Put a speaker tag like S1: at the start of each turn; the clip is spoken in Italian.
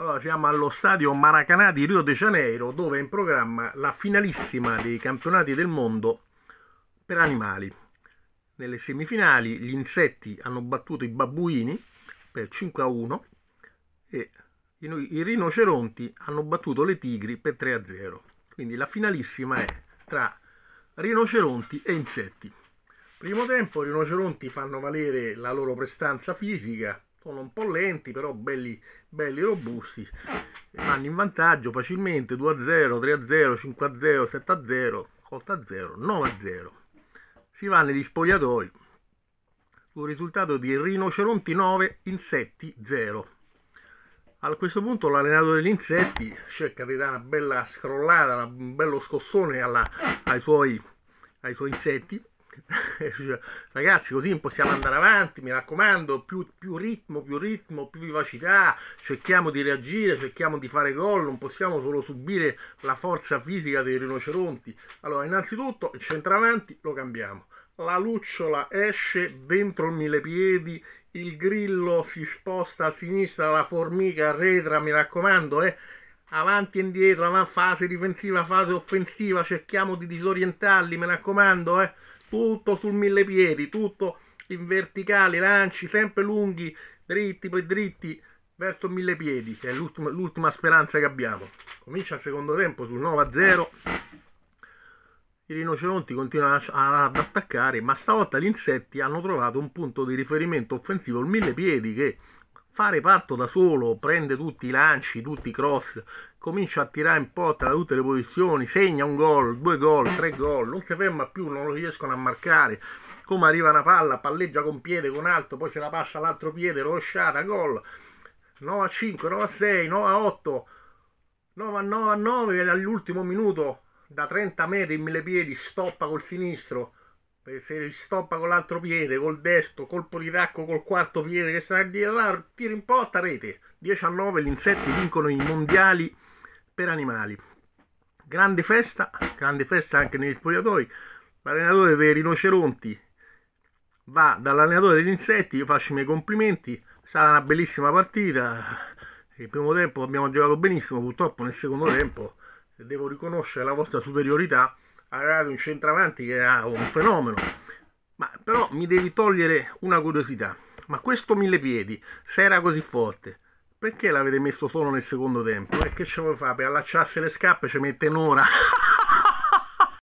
S1: Allora siamo allo stadio Maracanã di Rio de Janeiro dove è in programma la finalissima dei campionati del mondo per animali. Nelle semifinali gli insetti hanno battuto i babbuini per 5 a 1 e i rinoceronti hanno battuto le tigri per 3 a 0. Quindi la finalissima è tra rinoceronti e insetti. Primo tempo i rinoceronti fanno valere la loro prestanza fisica sono un po' lenti però belli, belli robusti vanno in vantaggio facilmente 2 a 0 3 a 0 5 a 0 7 a 0 8 a 0 9 a 0 si va negli spogliatoi sul risultato di rinoceronti 9 insetti 0 a questo punto l'allenatore degli insetti cerca di dare una bella scrollata un bello scossone alla, ai, suoi, ai suoi insetti ragazzi così possiamo andare avanti mi raccomando più, più, ritmo più ritmo più vivacità cerchiamo di reagire cerchiamo di fare gol non possiamo solo subire la forza fisica dei rinoceronti allora innanzitutto il centravanti lo cambiamo la lucciola esce dentro il milepiedi il grillo si sposta a sinistra la formica arretra mi raccomando eh avanti e indietro, avanti, fase difensiva, fase offensiva, cerchiamo di disorientarli, mi raccomando, eh tutto sul mille piedi, tutto in verticale, lanci sempre lunghi, dritti, poi dritti, verso mille piedi, che è l'ultima, speranza che abbiamo. Comincia il secondo tempo sul 9-0, i rinoceronti continuano ad attaccare, ma stavolta gli insetti hanno trovato un punto di riferimento offensivo, il mille piedi che fare parto da solo, prende tutti i lanci, tutti i cross, comincia a tirare in porta da tutte le posizioni, segna un gol, due gol, tre gol, non si ferma più, non lo riescono a marcare. Come arriva una palla, palleggia con piede, con alto, poi se la passa all'altro piede, rovesciata, gol. 9 a 5, 9 a 6, 9 a 8, 9 a 9 a 9 all'ultimo minuto da 30 metri in mille piedi, stoppa col sinistro se stoppa con l'altro piede, col destro, colpo di tacco col quarto piede che sta dietro, tiro in porta, rete. 10 a 9 gli insetti vincono i mondiali per animali. Grande festa, grande festa anche negli spogliatoi. L'allenatore dei rinoceronti va dall'allenatore degli insetti, io faccio i miei complimenti, è stata una bellissima partita. Nel primo tempo abbiamo giocato benissimo, purtroppo nel secondo tempo devo riconoscere la vostra superiorità avrà un centravanti che era un fenomeno. Ma però mi devi togliere una curiosità. Ma questo piedi, se era così forte, perché l'avete messo solo nel secondo tempo? E che ce lo fa? Per allacciarsi le scarpe ci mette un'ora.